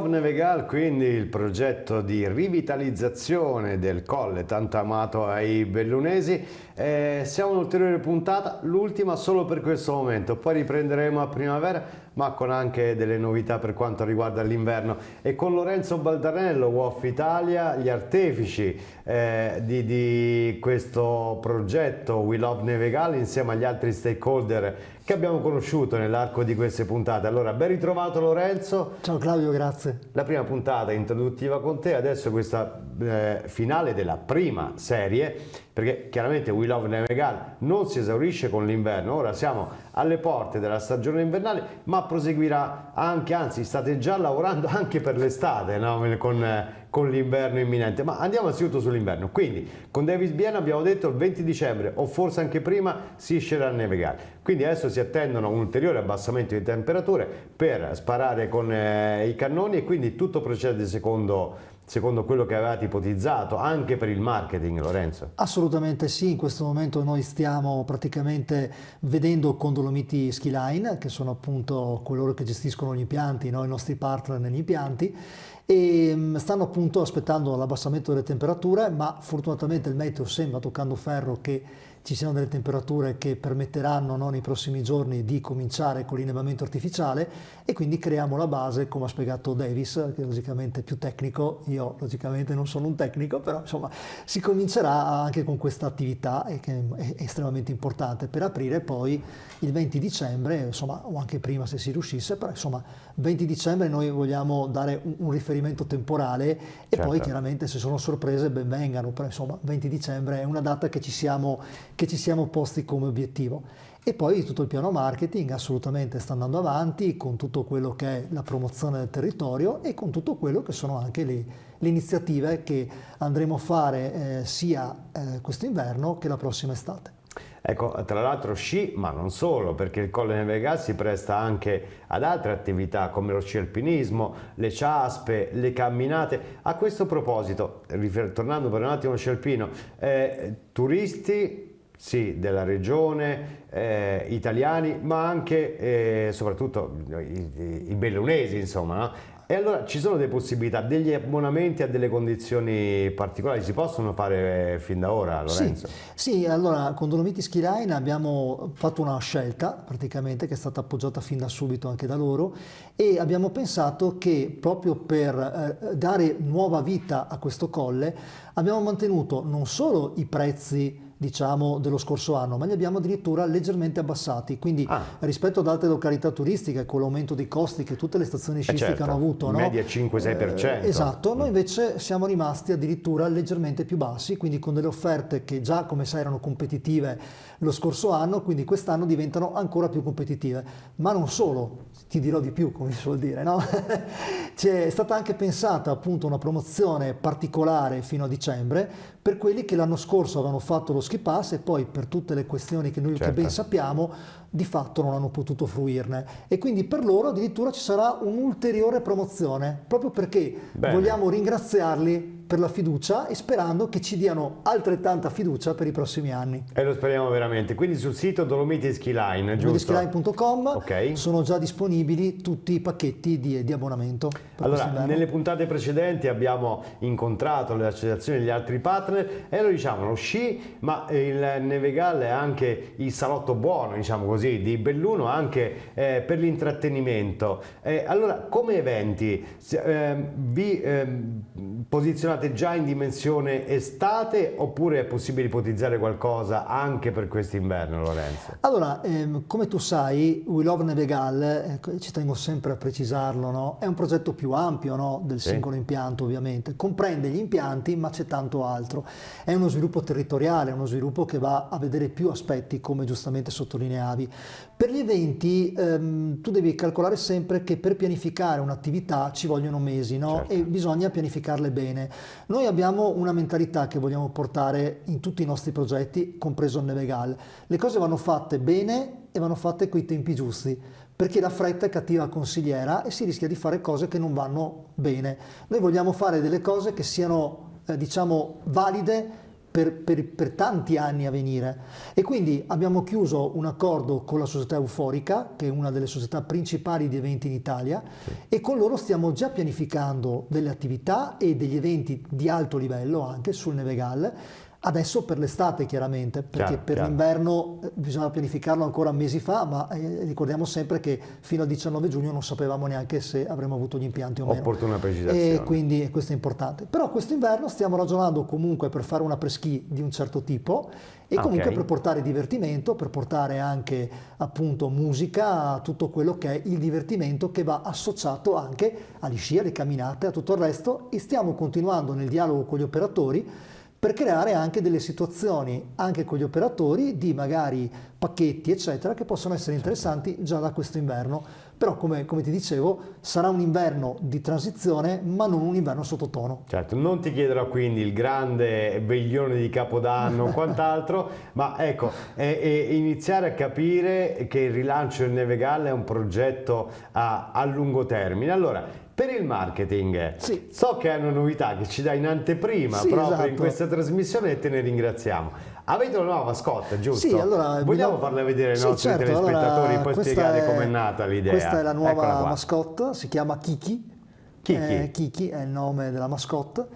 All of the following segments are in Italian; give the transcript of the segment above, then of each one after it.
Ovne quindi il progetto di rivitalizzazione del colle tanto amato ai bellunesi. Eh, siamo un'ulteriore puntata, l'ultima solo per questo momento, poi riprenderemo a primavera ma con anche delle novità per quanto riguarda l'inverno. E con Lorenzo Baldanello, WOF Italia, gli artefici eh, di, di questo progetto We Love Nevegale insieme agli altri stakeholder che abbiamo conosciuto nell'arco di queste puntate. Allora, ben ritrovato Lorenzo. Ciao Claudio, grazie. La prima puntata introduttiva con te, adesso questa eh, finale della prima serie, perché chiaramente We Love Nevegal non si esaurisce con l'inverno, ora siamo alle porte della stagione invernale, ma proseguirà anche, anzi state già lavorando anche per l'estate, no? con, eh, con l'inverno imminente. Ma andiamo anzitutto sull'inverno, quindi con Davis Biena abbiamo detto il 20 dicembre o forse anche prima si scenderà a nevegare. Quindi adesso si attendono un ulteriore abbassamento di temperature per sparare con eh, i cannoni e quindi tutto procede secondo secondo quello che avevate ipotizzato, anche per il marketing, Lorenzo? Assolutamente sì, in questo momento noi stiamo praticamente vedendo Condolomiti Skyline, che sono appunto coloro che gestiscono gli impianti, no? i nostri partner negli impianti, e mm, stanno appunto aspettando l'abbassamento delle temperature, ma fortunatamente il meteo sembra toccando ferro che ci siano delle temperature che permetteranno no, nei prossimi giorni di cominciare con l'innevamento artificiale e quindi creiamo la base, come ha spiegato Davis, che è logicamente più tecnico, io logicamente non sono un tecnico, però insomma si comincerà anche con questa attività eh, che è estremamente importante per aprire poi il 20 dicembre, insomma, o anche prima se si riuscisse, però insomma 20 dicembre noi vogliamo dare un, riferimento temporale e certo. poi chiaramente se sono sorprese ben vengano, però insomma 20 dicembre è una data che ci siamo che ci siamo posti come obiettivo. E poi tutto il piano marketing assolutamente sta andando avanti con tutto quello che è la promozione del territorio e con tutto quello che sono anche le, le iniziative che andremo a fare eh, sia eh, quest'inverno che la prossima estate. Ecco, tra l'altro sci, ma non solo, perché il Colle Nevegal si presta anche ad altre attività come lo sci alpinismo, le ciaspe, le camminate. A questo proposito, ritornando per un attimo allo sci alpino, eh, turisti sì, della regione, eh, italiani, ma anche e eh, soprattutto i, i, i bellunesi, insomma. No? E allora ci sono delle possibilità, degli abbonamenti a delle condizioni particolari, si possono fare fin da ora Lorenzo? Sì, sì allora con Dolomiti Skyline abbiamo fatto una scelta praticamente che è stata appoggiata fin da subito anche da loro e abbiamo pensato che proprio per eh, dare nuova vita a questo colle abbiamo mantenuto non solo i prezzi diciamo, dello scorso anno, ma li abbiamo addirittura leggermente abbassati. Quindi ah. rispetto ad altre località turistiche, con l'aumento dei costi che tutte le stazioni sciistiche eh certo, hanno avuto, in no? media 5-6%. Eh, esatto, noi mm. invece siamo rimasti addirittura leggermente più bassi, quindi con delle offerte che già, come sai, erano competitive lo scorso anno, quindi quest'anno diventano ancora più competitive. Ma non solo, ti dirò di più, come si vuol dire, no? C'è stata anche pensata appunto una promozione particolare fino a dicembre per quelli che l'anno scorso avevano fatto lo Ski Pass e poi per tutte le questioni che noi certo. che ben certo. sappiamo di fatto non hanno potuto fruirne e quindi per loro addirittura ci sarà un'ulteriore promozione proprio perché Bene. vogliamo ringraziarli per la fiducia e sperando che ci diano altrettanta fiducia per i prossimi anni. E lo speriamo veramente. Quindi sul sito Dolomiti Skyline, giusto? Okay. sono già disponibili tutti i pacchetti di, di abbonamento. Allora, nelle puntate precedenti abbiamo incontrato le associazioni degli altri partner e lo diciamo, lo sci, ma il Nevegal è anche il salotto buono, diciamo così, di Belluno, anche eh, per l'intrattenimento. Eh, allora, come eventi eh, vi ehm, posizionate entrate già in dimensione estate oppure è possibile ipotizzare qualcosa anche per quest'inverno, Lorenzo? Allora, ehm, come tu sai, We Love Nevegal, eh, ecco, ci tengo sempre a precisarlo, no? è un progetto più ampio no? del sì. singolo impianto ovviamente, comprende gli impianti ma c'è tanto altro. È uno sviluppo territoriale, è uno sviluppo che va a vedere più aspetti, come giustamente sottolineavi per gli eventi ehm, tu devi calcolare sempre che per pianificare un'attività ci vogliono mesi no? certo. e bisogna pianificarle bene. Noi abbiamo una mentalità che vogliamo portare in tutti i nostri progetti, compreso il Nevegal. Le cose vanno fatte bene e vanno fatte coi tempi giusti perché la fretta è cattiva consigliera e si rischia di fare cose che non vanno bene. Noi vogliamo fare delle cose che siano eh, diciamo valide per, per, per, tanti anni a venire. E quindi abbiamo chiuso un accordo con la società Euforica, che è una delle società principali di eventi in Italia, sì. e con loro stiamo già pianificando delle attività e degli eventi di alto livello anche sul Nevegal Adesso per l'estate chiaramente, perché chiaro, per chiaro. l'inverno eh, bisognava pianificarlo ancora mesi fa, ma eh, ricordiamo sempre che fino al 19 giugno non sapevamo neanche se avremmo avuto gli impianti o meno. Opportuna precisazione. E quindi questo è importante. Però quest'inverno stiamo ragionando comunque per fare una preschi di un certo tipo e ah, comunque okay. per portare divertimento, per portare anche appunto musica, tutto quello che è il divertimento che va associato anche agli sci, alle camminate, a tutto il resto e stiamo continuando nel dialogo con gli operatori per creare anche delle situazioni, anche con gli operatori, di magari pacchetti, eccetera, che possono essere certo. interessanti già da questo inverno però come, come, ti dicevo sarà un inverno di transizione ma non un inverno sottotono. Certo, non ti chiederò quindi il grande veglione di Capodanno o quant'altro, ma ecco, e, e iniziare a capire che il rilancio del Nevegalla è un progetto a, a lungo termine. Allora, per il marketing, sì. so che è una novità che ci dai in anteprima sì, proprio esatto. in questa trasmissione e te ne ringraziamo. Avete una nuova mascotte, giusto? Sì, allora, Vogliamo Milano... farla vedere ai sì, nostri certo, telespettatori allora, e poi spiegare com'è nata l'idea. Questa è la nuova mascotte, si chiama Kiki. Kiki. Eh, Kiki è il nome della mascotte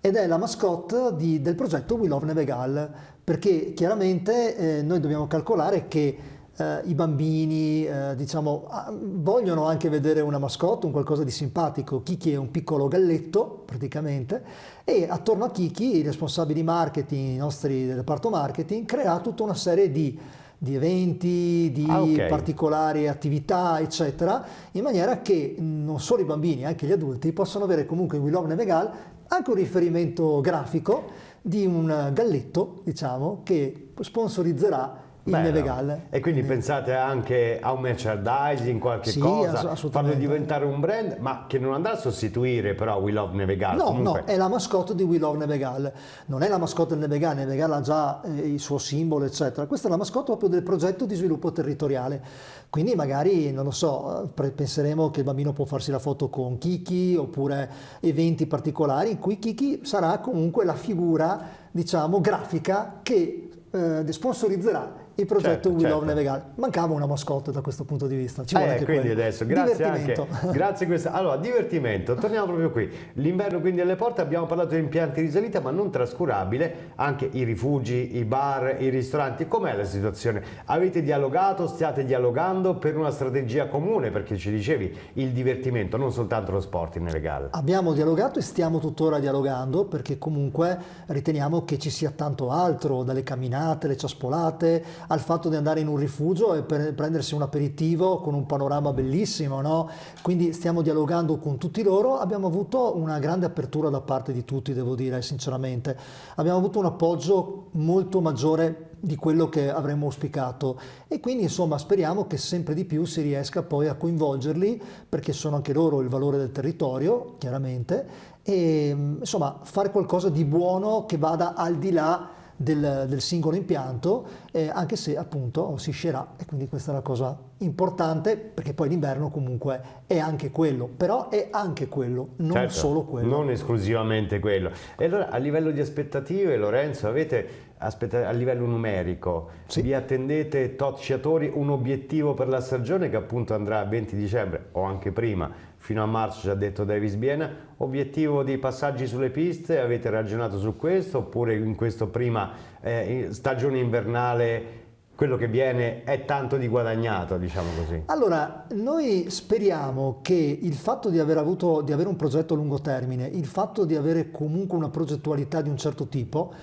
ed è la mascotte di, del progetto We Love Nevegal perché chiaramente eh, noi dobbiamo calcolare che eh, i bambini eh, diciamo, ah, vogliono anche vedere una mascotte, un qualcosa di simpatico. Kiki è un piccolo galletto praticamente e attorno a Kiki i responsabili marketing, i nostri del reparto marketing, crea tutta una serie di di eventi, di ah, okay. particolari attività, eccetera, in maniera che non solo i bambini, anche gli adulti possano avere comunque in Willowne Megal anche un riferimento grafico di un galletto, diciamo, che sponsorizzerà in Nevegale. E quindi Neve. pensate anche a un merchandising, qualche sì, cosa, farlo diventare un brand, ma che non andrà a sostituire però We Love Nevegal. No, Comunque... no, è la mascotte di We Love Nevegal. non è la mascotte del Nevegal, Nevegal ha già eh, il suo simbolo, eccetera. Questa è la mascotte proprio del progetto di sviluppo territoriale. Quindi magari, non lo so, penseremo che il bambino può farsi la foto con Kiki oppure eventi particolari in cui Kiki sarà comunque la figura, diciamo, grafica che eh, sponsorizzerà il progetto certo, We certo. Love Nevegal. Mancava una mascotte da questo punto di vista. Ci vuole eh, quindi quello. adesso, grazie anche. Grazie questa. Allora, divertimento, torniamo proprio qui. L'inverno quindi alle porte, abbiamo parlato di impianti di salita, ma non trascurabile, anche i rifugi, i bar, i ristoranti. Com'è la situazione? Avete dialogato, stiate dialogando per una strategia comune, perché ci dicevi il divertimento, non soltanto lo sport in Nevegal. Abbiamo dialogato e stiamo tuttora dialogando, perché comunque riteniamo che ci sia tanto altro, dalle camminate, le ciaspolate, al fatto di andare in un rifugio e prendersi un aperitivo con un panorama bellissimo, no? Quindi stiamo dialogando con tutti loro, abbiamo avuto una grande apertura da parte di tutti, devo dire sinceramente. Abbiamo avuto un appoggio molto maggiore di quello che avremmo auspicato e quindi insomma speriamo che sempre di più si riesca poi a coinvolgerli perché sono anche loro il valore del territorio chiaramente e insomma fare qualcosa di buono che vada al di là del, del singolo impianto, eh, anche se appunto si scerà e quindi questa è una cosa importante perché poi l'inverno comunque è anche quello, però è anche quello, non certo, solo quello. Non esclusivamente quello. E allora a livello di aspettative Lorenzo avete aspetta, a livello numerico, sì. vi attendete tot sciatori un obiettivo per la stagione che appunto andrà a 20 dicembre o anche prima, fino a marzo ci ha detto Davis Biena, obiettivo di passaggi sulle piste, avete ragionato su questo oppure in questa prima eh, stagione invernale quello che viene è tanto di guadagnato, diciamo così. Allora, noi speriamo che il fatto di aver avuto di avere un progetto a lungo termine, il fatto di avere comunque una progettualità di un certo tipo,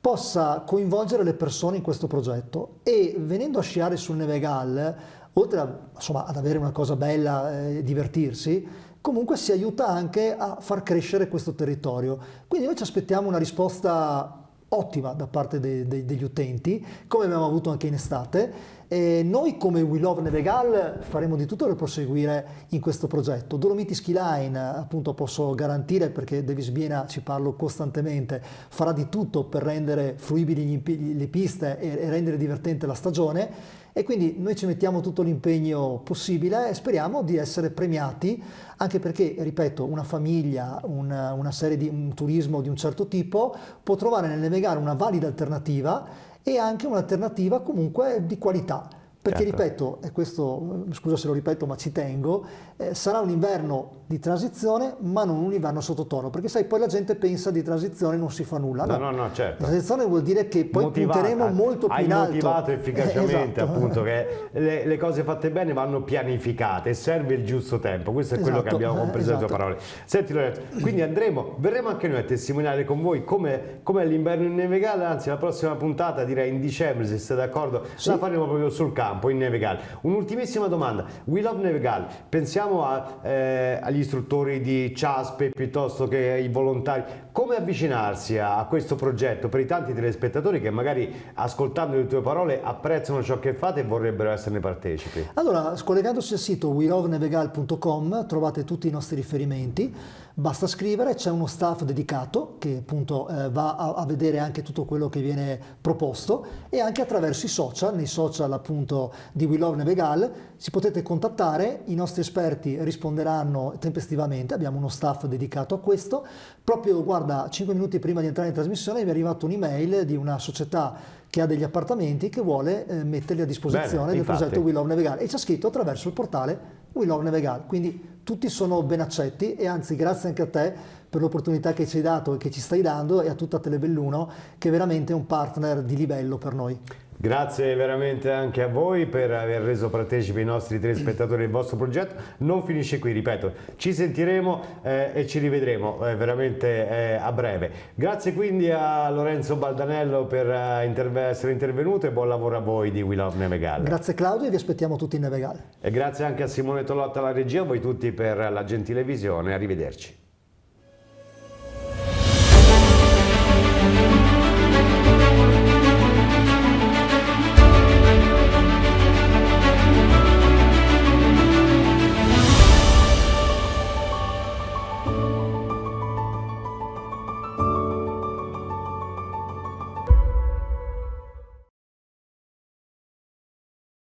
possa coinvolgere le persone in questo progetto e venendo a sciare sul Nevegal, oltre a, insomma, ad avere una cosa bella e eh, divertirsi, comunque si aiuta anche a far crescere questo territorio. Quindi noi ci aspettiamo una risposta ottima da parte de de degli utenti, come abbiamo avuto anche in estate e noi come We Love Nevegal faremo di tutto per proseguire in questo progetto. Dolomiti Skyline, appunto posso garantire perché Davis Biena ci parlo costantemente, farà di tutto per rendere fruibili le piste e, e rendere divertente la stagione e quindi noi ci mettiamo tutto l'impegno possibile e speriamo di essere premiati anche perché, ripeto, una famiglia, una, una serie di un turismo di un certo tipo può trovare nel Nevegare una valida alternativa e anche un'alternativa comunque di qualità. Perché certo. ripeto, e questo mm, scusa se lo ripeto ma ci tengo, eh, sarà un inverno di transizione ma non un inverno sottotono, perché sai poi la gente pensa di transizione e non si fa nulla. No, no, no, no certo. La transizione vuol dire che poi Motivata, punteremo molto più in alto. Hai motivato efficacemente eh, esatto. appunto che le, le, cose fatte bene vanno pianificate, serve il giusto tempo, questo è esatto, quello che esatto. abbiamo compreso eh, esatto. dalle tue parole. Senti Lorenzo, quindi andremo, verremo anche noi a testimoniare con voi come, come è l'inverno in Nevegale, anzi la prossima puntata direi in dicembre se siete d'accordo, sì. la faremo proprio sul campo campo in Nevegal. Un'ultimissima domanda, We Love Nevegal, pensiamo a, eh, agli istruttori di CIASPE piuttosto che ai volontari, come avvicinarsi a, a questo progetto per i tanti telespettatori che magari ascoltando le tue parole apprezzano ciò che fate e vorrebbero esserne partecipi? Allora, scollegandosi al sito welovenevegal.com trovate tutti i nostri riferimenti Basta scrivere, c'è uno staff dedicato che appunto eh, va a, a, vedere anche tutto quello che viene proposto e anche attraverso i social, nei social appunto di We Love Nevegal, si potete contattare, i nostri esperti risponderanno tempestivamente, abbiamo uno staff dedicato a questo. Proprio guarda, 5 minuti prima di entrare in trasmissione mi è arrivata un'email di una società che ha degli appartamenti che vuole eh, metterli a disposizione Bene, del infatti. progetto We Love Nevegal e ci ha scritto attraverso il portale we love Nevegal. Quindi tutti sono ben accetti e anzi grazie anche a te per l'opportunità che ci hai dato e che ci stai dando e a tutta Telebelluno che è veramente un partner di livello per noi. Grazie veramente anche a voi per aver reso partecipi i nostri telespettatori spettatori del vostro progetto. Non finisce qui, ripeto, ci sentiremo eh, e ci rivedremo eh, veramente eh, a breve. Grazie quindi a Lorenzo Baldanello per eh, interve essere intervenuto e buon lavoro a voi di We Love Nevegal. Grazie Claudio e vi aspettiamo tutti in Nevegal. E grazie anche a Simone Tolotta alla regia, a voi tutti per la gentile visione. Arrivederci.